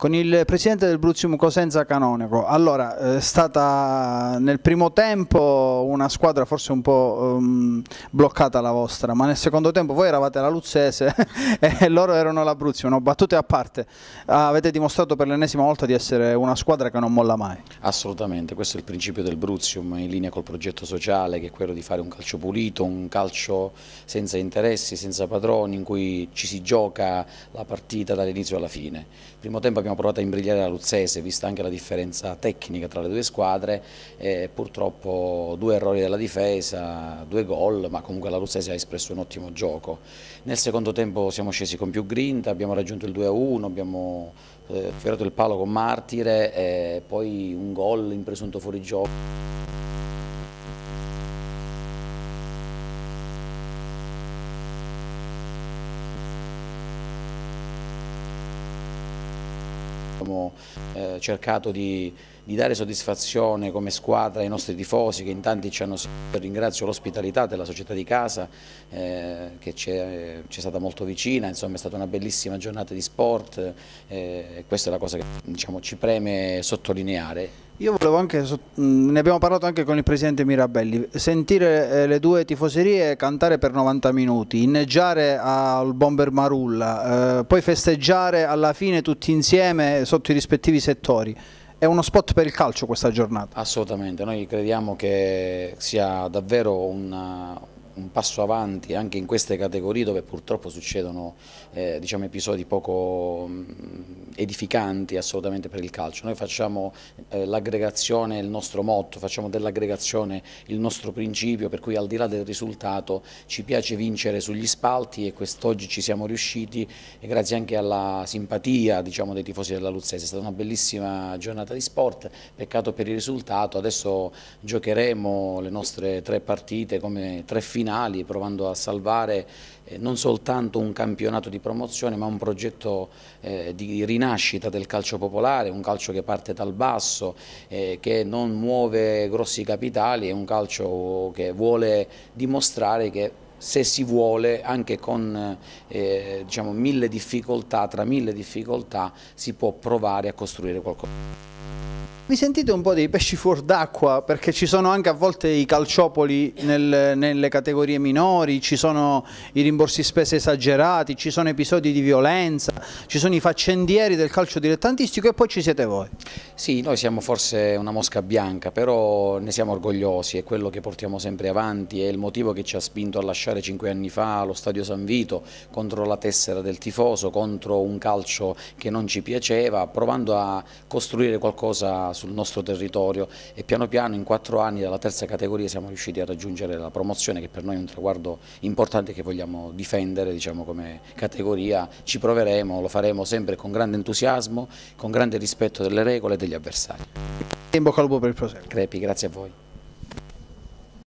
con il presidente del Bruzium Cosenza Canonico. Allora, è eh, stata nel primo tempo una squadra forse un po' um, bloccata la vostra, ma nel secondo tempo voi eravate la Luzzese e loro erano la Bruzium, no, battute a parte. Avete dimostrato per l'ennesima volta di essere una squadra che non molla mai. Assolutamente, questo è il principio del Bruzium in linea col progetto sociale che è quello di fare un calcio pulito, un calcio senza interessi, senza padroni, in cui ci si gioca la partita dall'inizio alla fine. Il primo tempo abbiamo abbiamo provato a imbrigliare la Luzzese, vista anche la differenza tecnica tra le due squadre, e purtroppo due errori della difesa, due gol, ma comunque la Luzzese ha espresso un ottimo gioco. Nel secondo tempo siamo scesi con più grinta, abbiamo raggiunto il 2-1, abbiamo eh, il palo con Martire, e poi un gol in presunto fuorigioco. Abbiamo eh, cercato di, di, dare soddisfazione come squadra ai nostri tifosi che in tanti ci hanno seguito. ringrazio l'ospitalità della società di casa eh, che ci è, è stata molto vicina, insomma è stata una bellissima giornata di sport eh, questa è la cosa che diciamo, ci preme sottolineare. Io volevo anche, ne abbiamo parlato anche con il presidente Mirabelli, sentire eh, le due tifoserie cantare per 90 minuti, inneggiare al bomber Marulla, eh, poi festeggiare alla fine tutti insieme sotto i rispettivi settori. È uno spot per il calcio questa giornata? Assolutamente, noi crediamo che sia davvero una, un passo avanti anche in queste categorie dove purtroppo succedono eh, diciamo, episodi poco mh, mm, edificanti assolutamente per il calcio. Noi facciamo eh, l'aggregazione il nostro motto, facciamo dell'aggregazione il nostro principio per cui al di là del risultato ci piace vincere sugli spalti e quest'oggi ci siamo riusciti e grazie anche alla simpatia diciamo, dei tifosi della Luzzese. È stata una bellissima giornata di sport, peccato per il risultato, adesso giocheremo le nostre tre partite come tre figli finali, provando a salvare eh, non soltanto un campionato di promozione ma un progetto eh, di rinascita del calcio popolare, un calcio che parte dal basso, eh, che non muove grossi capitali, è un calcio che vuole dimostrare che se si vuole, anche con eh, diciamo, mille difficoltà, tra mille difficoltà, si può provare a costruire qualcosa vi sentite un po' dei pesci fuor d'acqua? Perché ci sono anche a volte i calciopoli nel, nelle categorie minori, ci sono i rimborsi spese esagerati, ci sono episodi di violenza, ci sono i faccendieri del calcio dilettantistico e poi ci siete voi. Sì, noi siamo forse una mosca bianca, però ne siamo orgogliosi, è quello che portiamo sempre avanti, è il motivo che ci ha spinto a lasciare cinque anni fa lo Stadio San Vito contro la tessera del tifoso, contro un calcio che non ci piaceva, provando a costruire qualcosa sul nostro territorio e piano piano in quattro anni dalla terza categoria siamo riusciti a raggiungere la promozione che per noi è un traguardo importante che vogliamo difendere diciamo, come categoria, ci proveremo, lo faremo sempre con grande entusiasmo, con grande rispetto delle regole e degli degli avversari. In bocca al lupo per il proseguo. Crepi, grazie a voi.